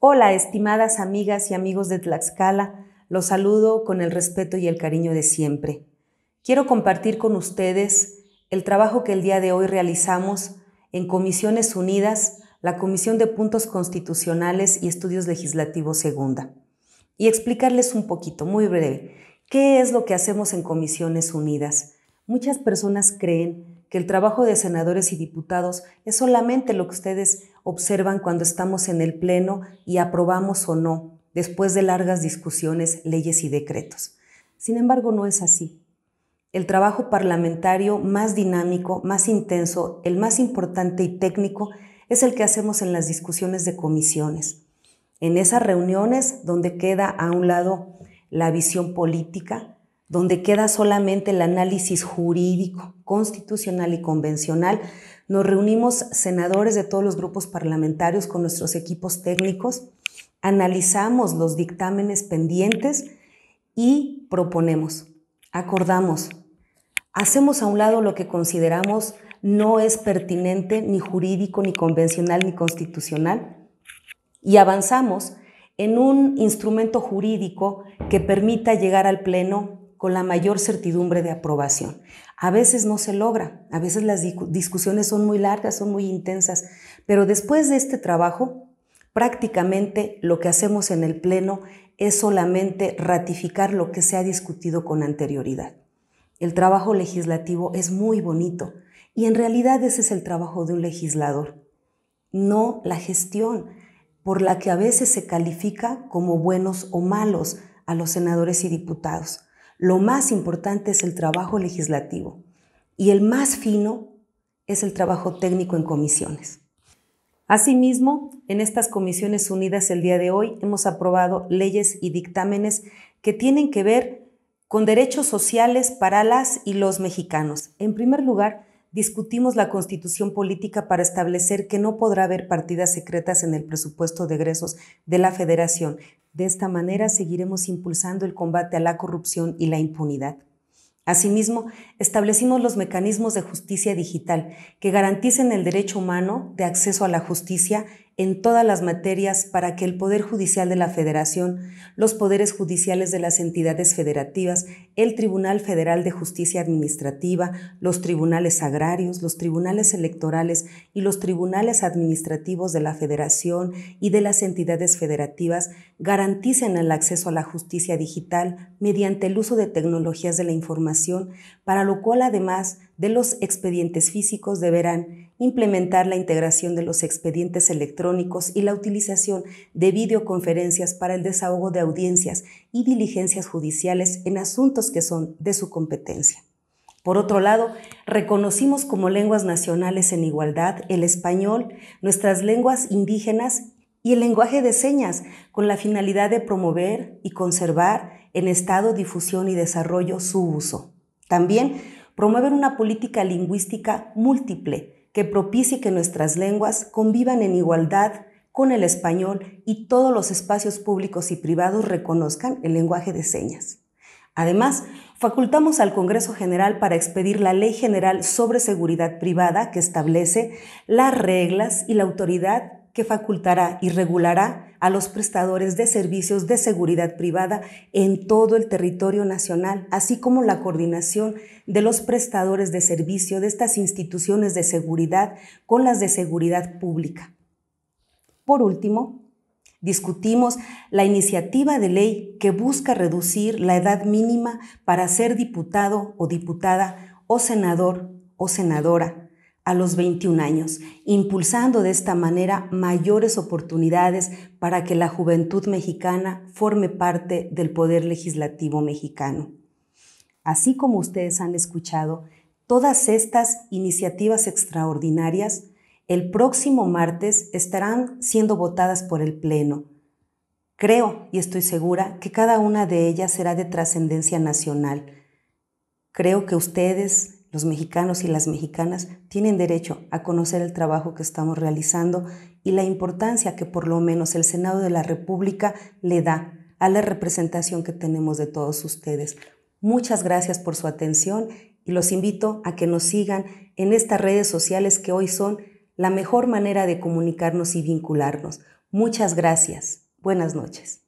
Hola, estimadas amigas y amigos de Tlaxcala, los saludo con el respeto y el cariño de siempre. Quiero compartir con ustedes el trabajo que el día de hoy realizamos en Comisiones Unidas, la Comisión de Puntos Constitucionales y Estudios Legislativos Segunda, y explicarles un poquito, muy breve, qué es lo que hacemos en Comisiones Unidas. Muchas personas creen que el trabajo de senadores y diputados es solamente lo que ustedes observan cuando estamos en el Pleno y aprobamos o no, después de largas discusiones, leyes y decretos. Sin embargo, no es así. El trabajo parlamentario más dinámico, más intenso, el más importante y técnico es el que hacemos en las discusiones de comisiones. En esas reuniones donde queda a un lado la visión política, donde queda solamente el análisis jurídico, constitucional y convencional. Nos reunimos senadores de todos los grupos parlamentarios con nuestros equipos técnicos, analizamos los dictámenes pendientes y proponemos, acordamos, hacemos a un lado lo que consideramos no es pertinente ni jurídico, ni convencional, ni constitucional, y avanzamos en un instrumento jurídico que permita llegar al Pleno con la mayor certidumbre de aprobación. A veces no se logra, a veces las discusiones son muy largas, son muy intensas, pero después de este trabajo, prácticamente lo que hacemos en el Pleno es solamente ratificar lo que se ha discutido con anterioridad. El trabajo legislativo es muy bonito y en realidad ese es el trabajo de un legislador, no la gestión por la que a veces se califica como buenos o malos a los senadores y diputados. Lo más importante es el trabajo legislativo y el más fino es el trabajo técnico en comisiones. Asimismo, en estas comisiones unidas el día de hoy hemos aprobado leyes y dictámenes que tienen que ver con derechos sociales para las y los mexicanos. En primer lugar, discutimos la constitución política para establecer que no podrá haber partidas secretas en el presupuesto de egresos de la federación, de esta manera seguiremos impulsando el combate a la corrupción y la impunidad. Asimismo, establecimos los mecanismos de justicia digital que garanticen el derecho humano de acceso a la justicia en todas las materias para que el Poder Judicial de la Federación, los poderes judiciales de las entidades federativas, el Tribunal Federal de Justicia Administrativa, los tribunales agrarios, los tribunales electorales y los tribunales administrativos de la Federación y de las entidades federativas garanticen el acceso a la justicia digital mediante el uso de tecnologías de la información, para lo cual además de los expedientes físicos deberán implementar la integración de los expedientes electrónicos y la utilización de videoconferencias para el desahogo de audiencias y diligencias judiciales en asuntos que son de su competencia. Por otro lado, reconocimos como lenguas nacionales en igualdad el español, nuestras lenguas indígenas y el lenguaje de señas, con la finalidad de promover y conservar en estado, difusión y desarrollo su uso. También promover una política lingüística múltiple que propicie que nuestras lenguas convivan en igualdad con el español y todos los espacios públicos y privados reconozcan el lenguaje de señas. Además, facultamos al Congreso General para expedir la Ley General sobre Seguridad Privada que establece las reglas y la autoridad que facultará y regulará a los prestadores de servicios de seguridad privada en todo el territorio nacional, así como la coordinación de los prestadores de servicio de estas instituciones de seguridad con las de seguridad pública. Por último, Discutimos la iniciativa de ley que busca reducir la edad mínima para ser diputado o diputada o senador o senadora a los 21 años, impulsando de esta manera mayores oportunidades para que la juventud mexicana forme parte del poder legislativo mexicano. Así como ustedes han escuchado, todas estas iniciativas extraordinarias el próximo martes estarán siendo votadas por el Pleno. Creo y estoy segura que cada una de ellas será de trascendencia nacional. Creo que ustedes, los mexicanos y las mexicanas tienen derecho a conocer el trabajo que estamos realizando y la importancia que por lo menos el Senado de la República le da a la representación que tenemos de todos ustedes. Muchas gracias por su atención y los invito a que nos sigan en estas redes sociales que hoy son la mejor manera de comunicarnos y vincularnos. Muchas gracias. Buenas noches.